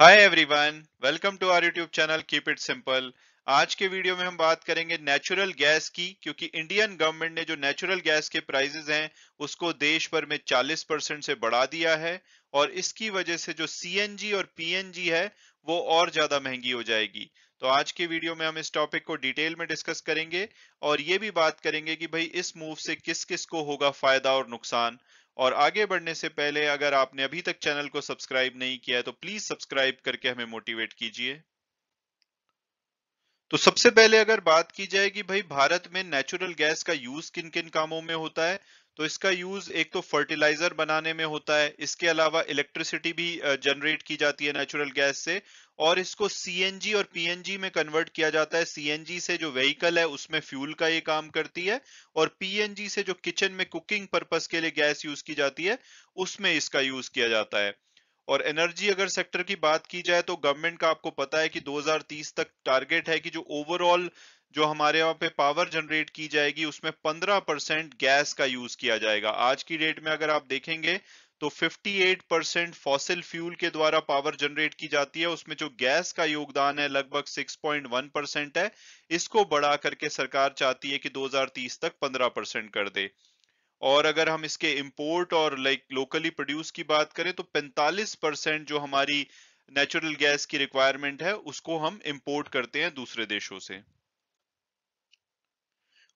hi everyone welcome to our YouTube channel keep it simple आज के video में हम बात करेंगे नेचुरल गैस की क्योंकि इंडियन गवर्नमेंट ने जो नेचुरल गैस के प्राइजेज हैं उसको देश भर में 40 परसेंट से बढ़ा दिया है और इसकी वजह से जो सी और पी है वो और ज्यादा महंगी हो जाएगी तो आज के वीडियो में हम इस टॉपिक को डिटेल में डिस्कस करेंगे और ये भी बात करेंगे कि भाई इस मूव से किस किस को होगा फायदा और नुकसान और आगे बढ़ने से पहले अगर आपने अभी तक चैनल को सब्सक्राइब नहीं किया तो प्लीज सब्सक्राइब करके हमें मोटिवेट कीजिए तो सबसे पहले अगर बात की जाए कि भाई भारत में नेचुरल गैस का यूज किन किन कामों में होता है तो इसका यूज एक तो फर्टिलाइजर बनाने में होता है इसके अलावा इलेक्ट्रिसिटी भी जनरेट की जाती है नेचुरल गैस से और इसको सीएनजी और पीएनजी में कन्वर्ट किया जाता है सीएनजी से जो व्हीकल है उसमें फ्यूल का ये काम करती है और पीएनजी से जो किचन में कुकिंग पर्पज के लिए गैस यूज की जाती है उसमें इसका यूज किया जाता है और एनर्जी अगर सेक्टर की बात की जाए तो गवर्नमेंट का आपको पता है कि 2030 तक टारगेट है कि जो ओवरऑल जो हमारे यहाँ पे पावर जनरेट की जाएगी उसमें 15 परसेंट गैस का यूज किया जाएगा आज की डेट में अगर आप देखेंगे तो 58 परसेंट फॉसिल फ्यूल के द्वारा पावर जनरेट की जाती है उसमें जो गैस का योगदान है लगभग 6.1 परसेंट है इसको बढ़ा करके सरकार चाहती है कि 2030 तक 15 परसेंट कर दे और अगर हम इसके इम्पोर्ट और लाइक लोकली प्रोड्यूस की बात करें तो पैंतालीस परसेंट जो हमारी नेचुरल गैस की रिक्वायरमेंट है उसको हम इम्पोर्ट करते हैं दूसरे देशों से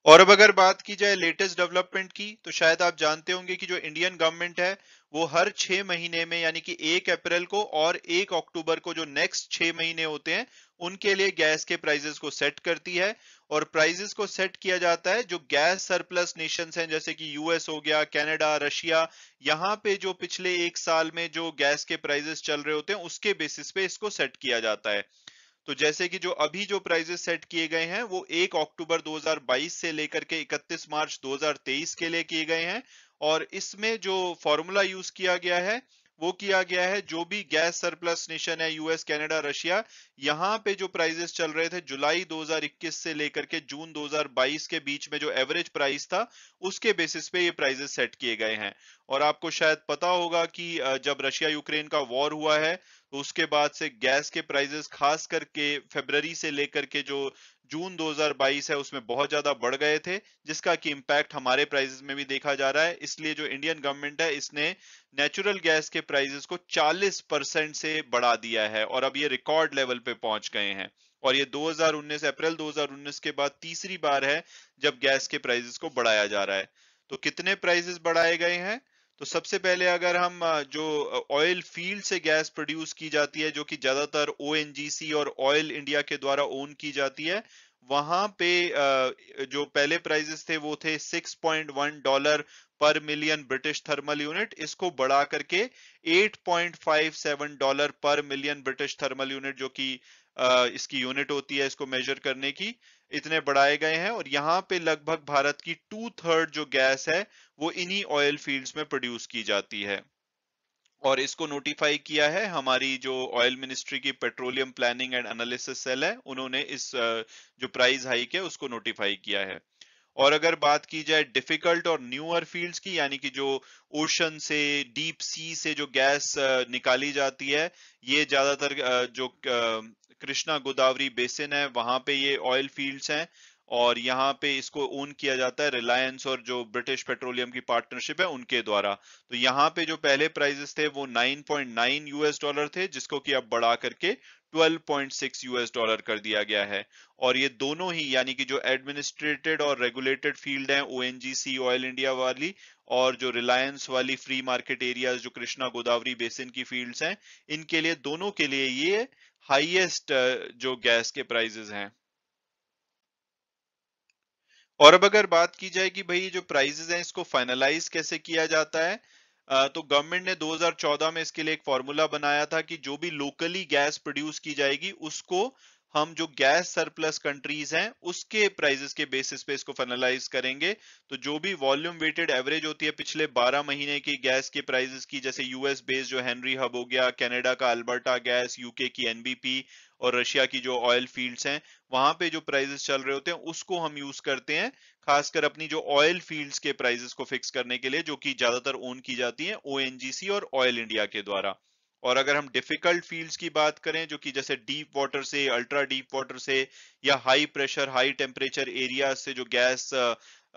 और अब अगर बात की जाए लेटेस्ट डेवलपमेंट की तो शायद आप जानते होंगे कि जो इंडियन गवर्नमेंट है वो हर छह महीने में यानी कि एक अप्रैल को और एक अक्टूबर को जो नेक्स्ट छह महीने होते हैं उनके लिए गैस के प्राइजेस को सेट करती है और प्राइजेस को सेट किया जाता है जो गैस सरप्लस नेशंस हैं जैसे कि यूएस हो गया कनाडा रशिया यहां पे जो पिछले एक साल में जो गैस के प्राइजेस चल रहे होते हैं उसके बेसिस पे इसको सेट किया जाता है तो जैसे कि जो अभी जो प्राइजेस सेट किए गए हैं वो 1 अक्टूबर 2022 से लेकर के 31 मार्च 2023 के लिए किए गए हैं और इसमें जो फॉर्मूला यूज किया गया है वो किया गया है जो भी गैस सरप्लस नेशन है यूएस कनाडा रशिया यहाँ पे जो प्राइजेस चल रहे थे जुलाई 2021 से लेकर के जून 2022 के बीच में जो एवरेज प्राइस था उसके बेसिस पे ये प्राइजेस सेट किए गए हैं और आपको शायद पता होगा कि जब रशिया यूक्रेन का वॉर हुआ है तो उसके बाद से गैस के प्राइजेस खास करके फेबररी से लेकर के जो जून 2022 है उसमें बहुत ज्यादा बढ़ गए थे जिसका कि इम्पैक्ट हमारे प्राइजेस में भी देखा जा रहा है इसलिए जो इंडियन गवर्नमेंट है इसने नेचुरल गैस के प्राइजेस को 40 परसेंट से बढ़ा दिया है और अब ये रिकॉर्ड लेवल पे पहुंच गए हैं और ये 2019 अप्रैल 2019 के बाद तीसरी बार है जब गैस के प्राइजेस को बढ़ाया जा रहा है तो कितने प्राइजेस बढ़ाए गए हैं तो सबसे पहले अगर हम जो ऑयल फील्ड से गैस प्रोड्यूस की जाती है जो कि ज्यादातर ओ और ऑयल इंडिया के द्वारा ओन की जाती है वहां पे जो पहले प्राइजेस थे वो थे 6.1 डॉलर पर मिलियन ब्रिटिश थर्मल यूनिट इसको बढ़ा करके 8.57 डॉलर पर मिलियन ब्रिटिश थर्मल यूनिट जो कि इसकी यूनिट होती है इसको मेजर करने की इतने बढ़ाए गए हैं और यहाँ पे लगभग भारत की टू थर्ड जो गैस है वो इन्हीं ऑयल फील्ड्स में प्रोड्यूस की जाती है और इसको नोटिफाई किया है हमारी जो ऑयल मिनिस्ट्री की petroleum planning and analysis cell है उन्होंने इस जो प्राइस हाइक है उसको नोटिफाई किया है और अगर बात की जाए डिफिकल्ट और न्यूअर फील्ड्स की यानी कि जो ओशन से डीप सी से जो गैस निकाली जाती है ये ज्यादातर जो कृष्णा गोदावरी बेसिन है वहां पे ये ऑयल फील्ड्स हैं और यहाँ पे इसको ओन किया जाता है रिलायंस और जो ब्रिटिश पेट्रोलियम की पार्टनरशिप है उनके द्वारा तो यहाँ पे जो पहले प्राइजेस थे वो 9.9 यूएस डॉलर थे जिसको कि अब बढ़ा करके 12.6 यूएस डॉलर कर दिया गया है और ये दोनों ही यानी कि जो एडमिनिस्ट्रेटेड और रेगुलेटेड फील्ड है ओ ऑयल इंडिया वाली और जो रिलायंस वाली फ्री मार्केट एरिया जो कृष्णा गोदावरी बेसिन की फील्ड है इनके लिए दोनों के लिए ये हाइएस्ट uh, जो गैस के प्राइजेस हैं और अब अगर बात की जाए कि भाई जो प्राइजेज हैं इसको फाइनलाइज कैसे किया जाता है तो गवर्नमेंट ने 2014 में इसके लिए एक फॉर्मूला बनाया था कि जो भी लोकली गैस प्रोड्यूस की जाएगी उसको हम जो गैस सरप्लस कंट्रीज हैं उसके प्राइजेस के बेसिस पे इसको फाइनलाइज करेंगे तो जो भी वॉल्यूम वेटेड एवरेज होती है पिछले 12 महीने की गैस के प्राइजेस की जैसे यूएस बेस जो हेनरी हब हो गया कनाडा का अल्बर्टा गैस यूके की एनबीपी और रशिया की जो ऑयल फील्ड्स हैं वहां पे जो प्राइजेस चल रहे होते हैं उसको हम यूज करते हैं खासकर अपनी जो ऑयल फील्ड्स के प्राइजेस को फिक्स करने के लिए जो कि ज्यादातर ओन की जाती है ओ और ऑयल इंडिया के द्वारा और अगर हम डिफिकल्ट फील्ड्स की बात करें जो कि जैसे डीप वाटर से अल्ट्रा डीप वाटर से या high pressure high temperature area से जो गैस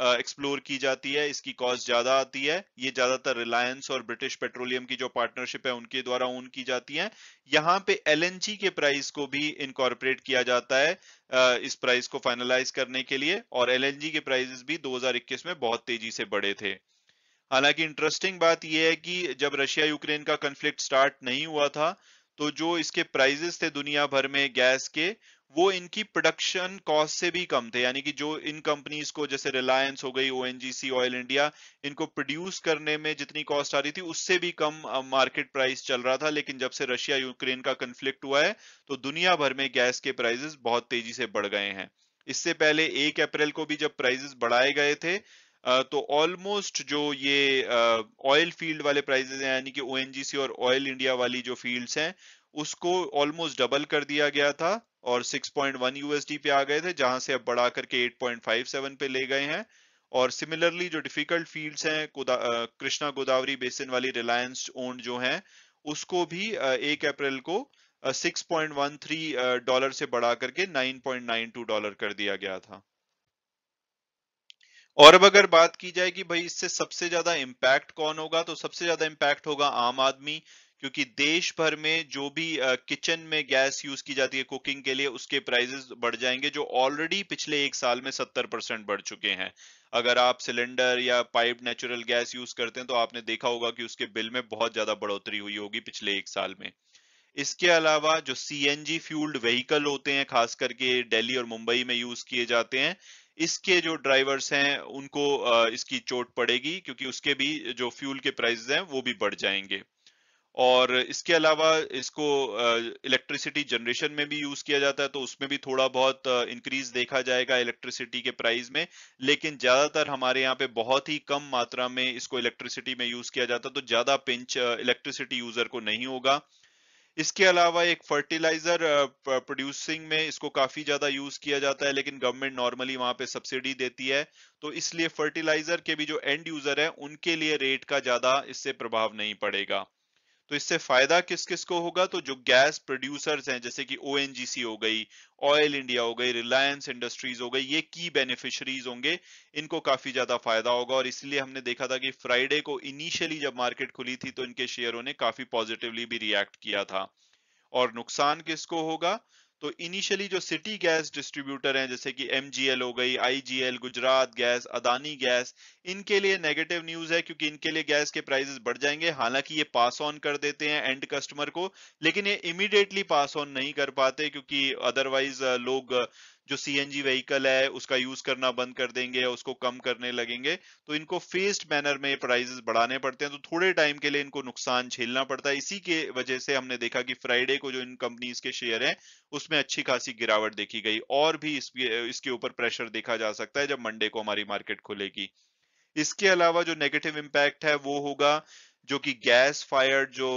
एक्सप्लोर uh, uh, की जाती है इसकी कॉस्ट ज्यादा आती है ये ज्यादातर रिलायंस और ब्रिटिश पेट्रोलियम की जो पार्टनरशिप है उनके द्वारा ओन की जाती है यहाँ पे एल के प्राइस को भी इनकॉर्पोरेट किया जाता है uh, इस प्राइस को फाइनलाइज करने के लिए और एल के प्राइजेस भी 2021 में बहुत तेजी से बढ़े थे हालांकि इंटरेस्टिंग बात यह है कि जब रशिया यूक्रेन का कंफ्लिक्ट स्टार्ट नहीं हुआ था तो जो इसके प्राइजेस थे दुनिया भर में गैस के वो इनकी प्रोडक्शन कॉस्ट से भी कम थे यानी कि जो इन कंपनीज को जैसे रिलायंस हो गई ओ ऑयल इंडिया इनको प्रोड्यूस करने में जितनी कॉस्ट आ रही थी उससे भी कम मार्केट प्राइस चल रहा था लेकिन जब से रशिया यूक्रेन का कंफ्लिक्ट हुआ है तो दुनिया भर में गैस के प्राइजेस बहुत तेजी से बढ़ गए हैं इससे पहले एक अप्रैल को भी जब प्राइजेस बढ़ाए गए थे तो ऑलमोस्ट जो ये ऑयल फील्ड वाले प्राइजेस हैं यानी कि ओ और ऑयल इंडिया वाली जो फील्ड्स हैं उसको ऑलमोस्ट डबल कर दिया गया था और 6.1 यूएसडी पे आ गए थे जहां से अब बढ़ा करके 8.57 पे ले गए हैं और सिमिलरली जो डिफिकल्ट फील्ड्स हैं कृष्णा गोदावरी बेसिन वाली रिलायंस ओन जो हैं उसको भी एक अप्रैल को 6.13 डॉलर से बढ़ा करके 9.92 डॉलर कर दिया गया था और अब अगर बात की जाए कि भाई इससे सबसे ज्यादा इम्पैक्ट कौन होगा तो सबसे ज्यादा इम्पैक्ट होगा आम आदमी क्योंकि देश भर में जो भी किचन में गैस यूज की जाती है कुकिंग के लिए उसके प्राइजेस बढ़ जाएंगे जो ऑलरेडी पिछले एक साल में सत्तर परसेंट बढ़ चुके हैं अगर आप सिलेंडर या पाइप नेचुरल गैस यूज करते हैं तो आपने देखा होगा कि उसके बिल में बहुत ज्यादा बढ़ोतरी हुई होगी पिछले एक साल में इसके अलावा जो C N G fuelled vehicle होते हैं खास करके दिल्ली और मुंबई में यूज किए जाते हैं इसके जो ड्राइवर्स हैं उनको इसकी चोट पड़ेगी क्योंकि उसके भी जो फ्यूल के प्राइस हैं वो भी बढ़ जाएंगे और इसके अलावा इसको इलेक्ट्रिसिटी जनरेशन में भी यूज किया जाता है तो उसमें भी थोड़ा बहुत इंक्रीज देखा जाएगा इलेक्ट्रिसिटी के प्राइस में लेकिन ज्यादातर हमारे यहाँ पे बहुत ही कम मात्रा में इसको इलेक्ट्रिसिटी में यूज किया जाता है तो ज्यादा पिंच इलेक्ट्रिसिटी यूजर को नहीं होगा इसके अलावा एक फर्टिलाइजर प्रोड्यूसिंग में इसको काफी ज्यादा यूज किया जाता है लेकिन गवर्नमेंट नॉर्मली वहां पे सब्सिडी देती है तो इसलिए फर्टिलाइजर के भी जो एंड यूजर है उनके लिए रेट का ज्यादा इससे प्रभाव नहीं पड़ेगा तो इससे फायदा किस किस को होगा तो जो गैस प्रोड्यूसर्स हैं जैसे कि ओ हो गई ऑयल इंडिया हो गई रिलायंस इंडस्ट्रीज हो गई ये की बेनिफिशरीज होंगे इनको काफी ज्यादा फायदा होगा और इसलिए हमने देखा था कि फ्राइडे को इनिशियली जब मार्केट खुली थी तो इनके शेयरों ने काफी पॉजिटिवली भी रिएक्ट किया था और नुकसान किसको होगा तो इनिशियली जो सिटी गैस डिस्ट्रीब्यूटर हैं जैसे कि एम हो गई I Gujarat gas Adani gas इनके लिए नेगेटिव न्यूज है क्योंकि इनके लिए गैस के प्राइसेस बढ़ जाएंगे हालांकि ये पास ऑन कर देते हैं एंड कस्टमर को लेकिन ये इमीडिएटली पास ऑन नहीं कर पाते क्योंकि अदरवाइज लोग जो सीएनजी व्हीकल है उसका यूज करना बंद कर देंगे या उसको कम करने लगेंगे तो इनको फेस्ड मैनर में प्राइजेस बढ़ाने पड़ते हैं तो थोड़े टाइम के लिए इनको नुकसान झेलना पड़ता है इसी के वजह से हमने देखा कि फ्राइडे को जो इन कंपनीज के शेयर हैं उसमें अच्छी खासी गिरावट देखी गई और भी इसके ऊपर प्रेशर देखा जा सकता है जब मंडे को हमारी मार्केट खुलेगी इसके अलावा जो नेगेटिव इम्पैक्ट है वो होगा जो कि गैस फायर जो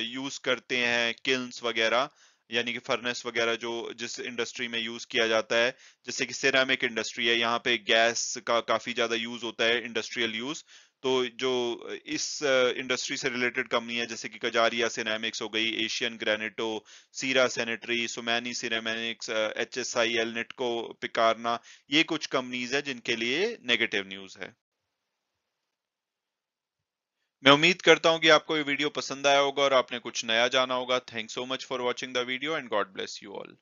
यूज करते हैं किल्स वगैरह यानी कि फर्नेस वगैरह जो जिस इंडस्ट्री में यूज किया जाता है जैसे कि सिरामिक इंडस्ट्री है यहाँ पे गैस का काफी ज्यादा यूज होता है इंडस्ट्रियल यूज तो जो इस इंडस्ट्री से रिलेटेड कंपनी है जैसे कि कजारिया सिनेमिक्स हो गई Asian Granito Cera sanitary Somany ceramics H S I L Nitco पिकारना ये कुछ कंपनीज है जिनके लिए नेगेटिव न्यूज है मैं उम्मीद करता हूं कि आपको ये वीडियो पसंद आया होगा और आपने कुछ नया जाना होगा thank so much for watching the video and God bless you all